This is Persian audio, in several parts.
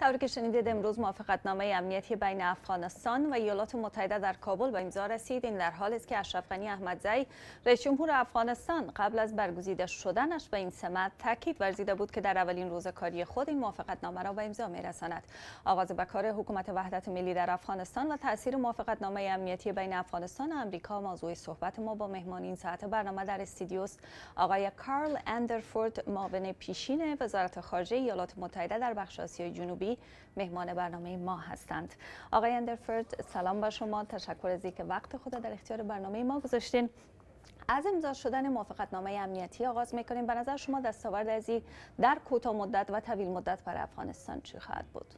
طوری که شنیدید امروز موافقتنامه امنیتی بین افغانستان و ایالات متحده در کابل به امضا رسید این در حالی است که اشرف غنی احمدزی رئیس جمهور افغانستان قبل از برگزیده شدنش به این سمت تاکید ورزیده بود که در اولین روز کاری خود این موافقتنامه را به امضا میرساند آغاز به کار حکومت وحدت ملی در افغانستان و تاثیر موافقتنامه امنیتی بین افغانستان و آمریکا موضوع صحبت ما با مهمان این ساعت برنامه در استیدیوس آقای کارل اندرفورد معاون پیشین وزارت خارجه ایالات متحده در بخش آسیای جنوبی مهمان برنامه ما هستند آقای اندرفورد سلام با شما تشکر از اینکه وقت خود در اختیار برنامه ما گذاشتین از امضا شدن نامه امنیتی آغاز میکنیم به نظر شما دستاورد از این در کوتاه مدت و طویل مدت برای افغانستان چی خواهد بود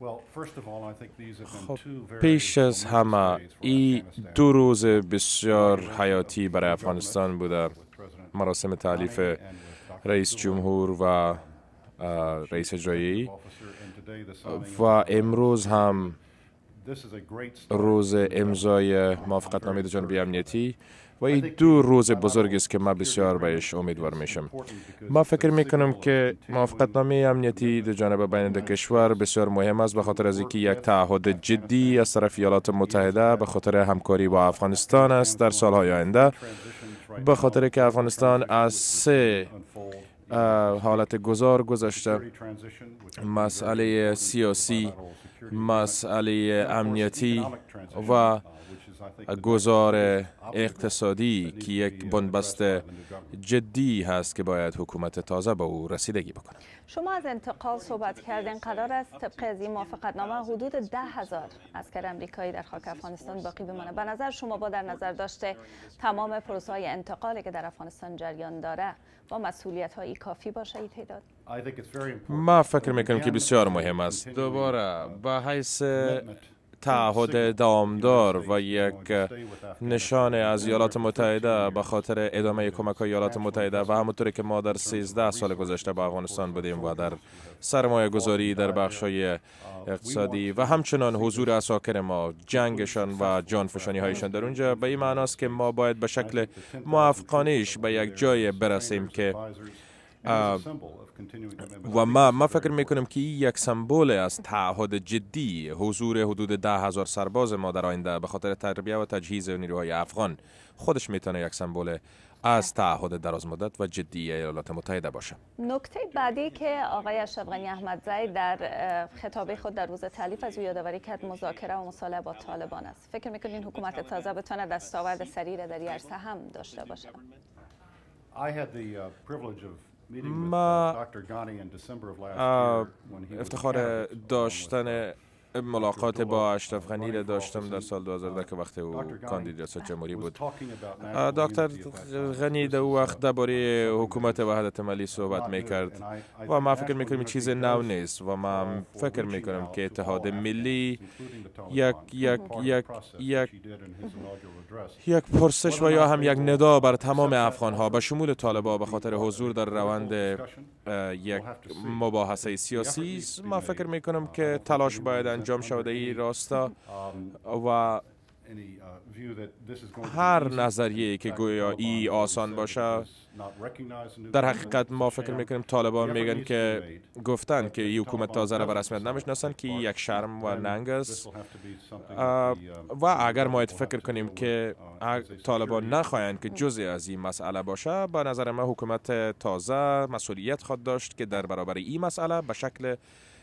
خب، پیش از همه ای دو روز بسیار حیاتی برای افغانستان بوده مراسم تعلیف رئیس جمهور و رئیس جایی و امروز هم روز امضای موافقتنامه جانبی امنیتی و این دو روز بزرگی است که ما بسیار بهش امیدوار میشم ما فکر میکنم که موافقتنامه امنیتی در جانب بین دو کشور بسیار مهم است به خاطر از اینکه یک تعهد جدی از طرف ایالات متحده به خاطر همکاری با افغانستان است در سالهای آینده به خاطر که افغانستان از سه حالت گذار گذاشته مسئله سیاسی مسئله امنیتی و uh, گذار اقتصادی که یک بنبست جدی هست که باید حکومت تازه با او رسیدگی بکنه شما از انتقال صحبت کردین قرار است طبق از این موافقتنامه حدود ده هزار اسکر امریکایی در خاک افغانستان باقی بمانه به نظر شما با در نظر داشته تمام پروسه های انتقالی که در افغانستان جریان داره با مسئولیت هایی کافی باشه ای تعداد ما فکر میکنم که بسیار مهم است دوباره به حیث تعهد دامدار و یک نشان از ایالات متحده به خاطر ادامه کمک های ایالات متحده و همونطوری که ما در 13 سال گذشته به افغانستان بودیم و در سرمایه گذاری در بخش های اقتصادی و همچنان حضور اساکر ما جنگشان و جانفشانی هایشان در اونجا به این معناست که ما باید به شکل موفقانیش به یک جای برسیم که و ما, ما فکر می کنم که این یک سمبول از تعهد جدی حضور حدود ده هزار سرباز ما در آینده به خاطر تربیه و تجهیز نیروهای افغان خودش میتونه یک سمبول از تعهد درازمدت و جدی ایالات متحده باشه نکته بعدی که آقای اشرف غنی در خطابه خود در روز تعلیف از او یادآوری کرد مذاکره و مصالحه با طالبان است فکر میکنین حکومت تازه بتونه دستاورد سریع در عرصه هم داشته باشه uh, ما uh, افتخار داشتن ملاقات با اشرف غنی را داشتم در سال 2010 که وقت او کاندید ریاست جمهوری بود دکتر غنی در وقت درباره حکومت وحدت ملی صحبت می کرد و ما فکر می کنیم چیز نو نیست و ما فکر می کنم که اتحاد ملی یک یک پرسش و یا هم یک ندا بر تمام افغان ها به شمول طالبا به خاطر حضور در روند یک مباحثه سیاسی ما فکر می کنم uh, که تلاش باید انجام شده ای راستا um, و uh, هر نظریه که گویا ای um, آسان باشه در حقیقت ما فکر میکنیم طالبان میگن که گفتن که این حکومت تازه را به رسمیت نمیشناسن که یک شرم و ننگ است um, و اگر ما فکر کنیم که uh, طالبان نخواهند که جزی از این مسئله باشه به نظر ما حکومت تازه مسئولیت خود داشت که در برابر این مسئله به شکل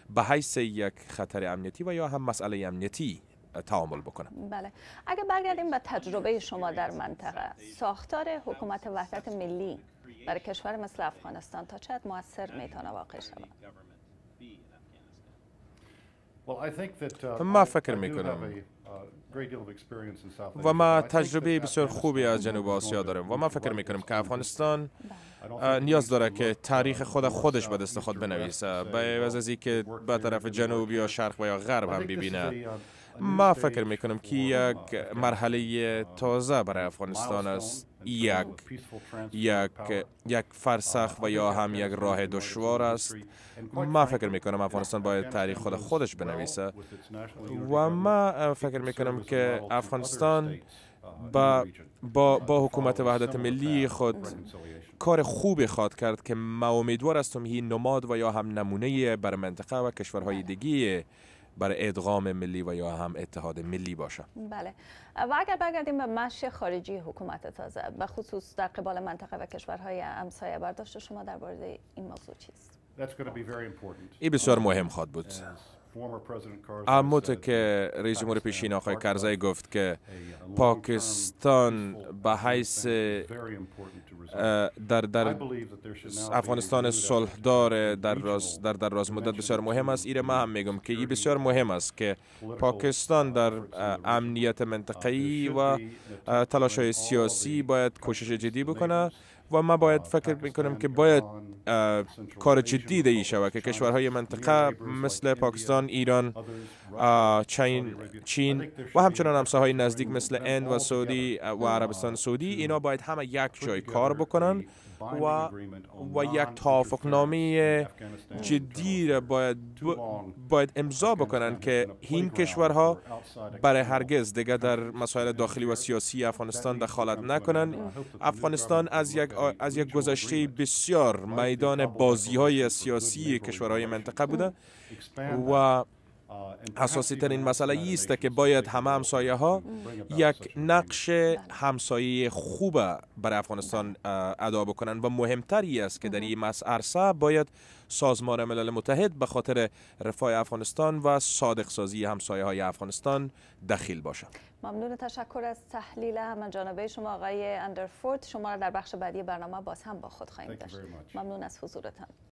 به حیث یک خطر امنیتی و یا هم مسئله امنیتی تعامل بکنه بله اگر برگردیم به تجربه شما در منطقه ساختار حکومت وحدت ملی برای کشور مثل افغانستان تا چقدر موثر میتونه واقع شود uh, uh, ما فکر میکنم و ما تجربه بسیار خوبی از جنوب آسیا داریم و ما فکر میکنم که افغانستان بله. نیاز داره که تاریخ خود خودش به دست خود بنویسه به عوض uh, از اینکه به طرف جنوب یا شرق و یا غرب هم ببینه uh, uh, ما فکر میکنم که یک مرحله تازه برای افغانستان است یک یک یک فرسخ و یا هم یک راه دشوار است ما فکر میکنم افغانستان باید تاریخ خود خودش بنویسه و ما فکر میکنم که افغانستان با, با, با حکومت وحدت ملی خود کار خوبی خواد کرد که ما امیدوار هستم نماد و یا هم نمونه بر منطقه و کشورهای بله. دیگی بر ادغام ملی و یا هم اتحاد ملی باشه بله و اگر برگردیم به مش خارجی حکومت تازه و خصوص در قبال منطقه و کشورهای همسایه برداشت شما در این موضوع چیست؟ این بسیار مهم خواد بود که رئیس جمهور پیشین آقای کرزای گفت که پاکستان به حیث در, در افغانستان صلحدار در راز در, در راز مدت بسیار مهم است ایره من هم میگم که این بسیار مهم است که پاکستان در امنیت منطقه‌ای و تلاش های سیاسی باید کوشش جدی بکنه و ما باید فکر میکنم که باید کار جدی دهی شود که کشورهای منطقه مثل پاکستان، ایران، چین،, چین و همچنان های نزدیک مثل اند و سعودی و عربستان سعودی اینا باید همه یک جای کار بکنن و و یک توافقنامه جدی را باید, باید امضا بکنند که این کشورها برای هرگز دیگه در مسائل داخلی و سیاسی افغانستان دخالت نکنند افغانستان از یک از یک گذشته بسیار میدان بازی های سیاسی کشورهای منطقه بوده و اساسی ترین مسئله ای است که باید همه همسایه ها یک نقش همسایه خوب برای افغانستان بله. ادا بکنن و مهمتری است که در این مسئله باید سازمان ملل متحد به خاطر رفای افغانستان و صادق سازی همسایه های افغانستان دخیل باشد ممنون تشکر از تحلیل همه جانبه شما آقای اندرفورد شما را در بخش بعدی برنامه باز هم با خود خواهیم داشت ممنون از حضورتان